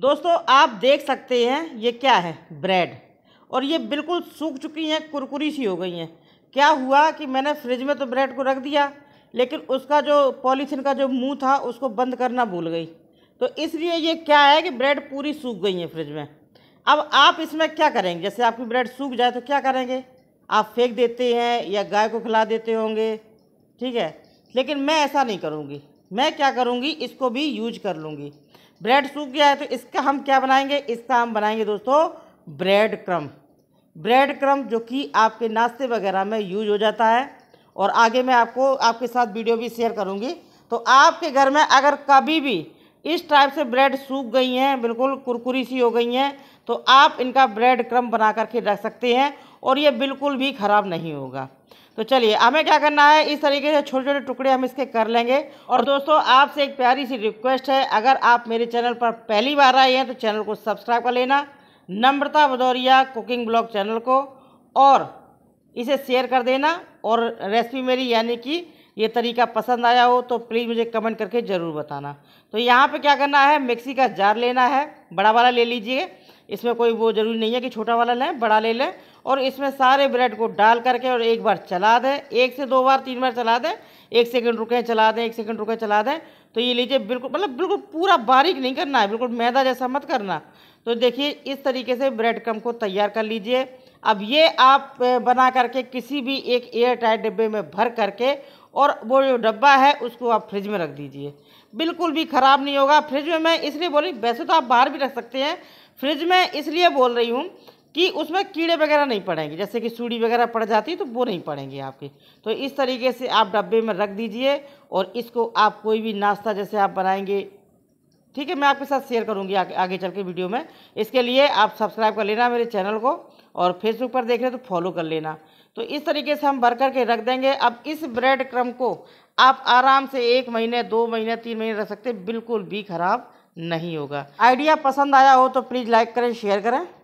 दोस्तों आप देख सकते हैं ये क्या है ब्रेड और ये बिल्कुल सूख चुकी हैं कुरकुरी सी हो गई हैं क्या हुआ कि मैंने फ्रिज में तो ब्रेड को रख दिया लेकिन उसका जो पॉलीथीन का जो मुंह था उसको बंद करना भूल गई तो इसलिए ये क्या है कि ब्रेड पूरी सूख गई है फ्रिज में अब आप इसमें क्या करेंगे जैसे आपकी ब्रेड सूख जाए तो क्या करेंगे आप फेंक देते हैं या गाय को खिला देते होंगे ठीक है लेकिन मैं ऐसा नहीं करूँगी मैं क्या करूँगी इसको भी यूज कर लूँगी ब्रेड सूख गया है तो इसका हम क्या बनाएंगे इसका हम बनाएंगे दोस्तों ब्रेड क्रम ब्रेड क्रम जो कि आपके नाश्ते वगैरह में यूज हो जाता है और आगे मैं आपको आपके साथ वीडियो भी शेयर करूँगी तो आपके घर में अगर कभी भी इस टाइप से ब्रेड सूख गई हैं बिल्कुल कुरकुरी सी हो गई हैं तो आप इनका ब्रेड क्रम बना करके रख सकते हैं और ये बिल्कुल भी ख़राब नहीं होगा तो चलिए हमें क्या करना है इस तरीके से छोटे छोटे टुकड़े हम इसके कर लेंगे और दोस्तों आपसे एक प्यारी सी रिक्वेस्ट है अगर आप मेरे चैनल पर पहली बार आए हैं तो चैनल को सब्सक्राइब कर लेना Namrata Bhadauria cooking blog channel को और इसे शेयर कर देना और रेसिपी मेरी यानी कि ये तरीका पसंद आया हो तो प्लीज़ मुझे कमेंट करके ज़रूर बताना तो यहाँ पे क्या करना है मिक्सी का जार लेना है बड़ा वाला ले लीजिए इसमें कोई वो ज़रूरी नहीं है कि छोटा वाला लें बड़ा ले लें और इसमें सारे ब्रेड को डाल करके और एक बार चला दें एक से दो बार तीन बार चला दें एक सेकंड रुकें चला दें एक सेकंड रुकें चला दें तो ये लीजिए बिल्कुल मतलब बिल्कुल पूरा बारीक नहीं करना है बिल्कुल मैदा जैसा मत करना तो देखिए इस तरीके से ब्रेड क्रम को तैयार कर लीजिए अब ये आप बना करके किसी भी एक एयर टाइट डिब्बे में भर करके और वो जो डब्बा है उसको आप फ्रिज में रख दीजिए बिल्कुल भी ख़राब नहीं होगा फ्रिज में मैं इसलिए बोली वैसे तो आप बाहर भी रख सकते हैं फ्रिज में इसलिए बोल रही हूँ कि उसमें कीड़े वगैरह नहीं पड़ेंगे जैसे कि सूढ़ी वगैरह पड़ जाती तो वो नहीं पड़ेंगे आपके तो इस तरीके से आप डब्बे में रख दीजिए और इसको आप कोई भी नाश्ता जैसे आप बनाएंगे ठीक है मैं आपके साथ शेयर करूँगी आगे, आगे चल के वीडियो में इसके लिए आप सब्सक्राइब कर लेना मेरे चैनल को और फेसबुक पर देख रहे तो फॉलो कर लेना तो इस तरीके से हम भर करके रख देंगे अब इस ब्रेड क्रम को आप आराम से एक महीने दो महीने तीन महीने रख सकते बिल्कुल भी ख़राब नहीं होगा आइडिया पसंद आया हो तो प्लीज़ लाइक करें शेयर करें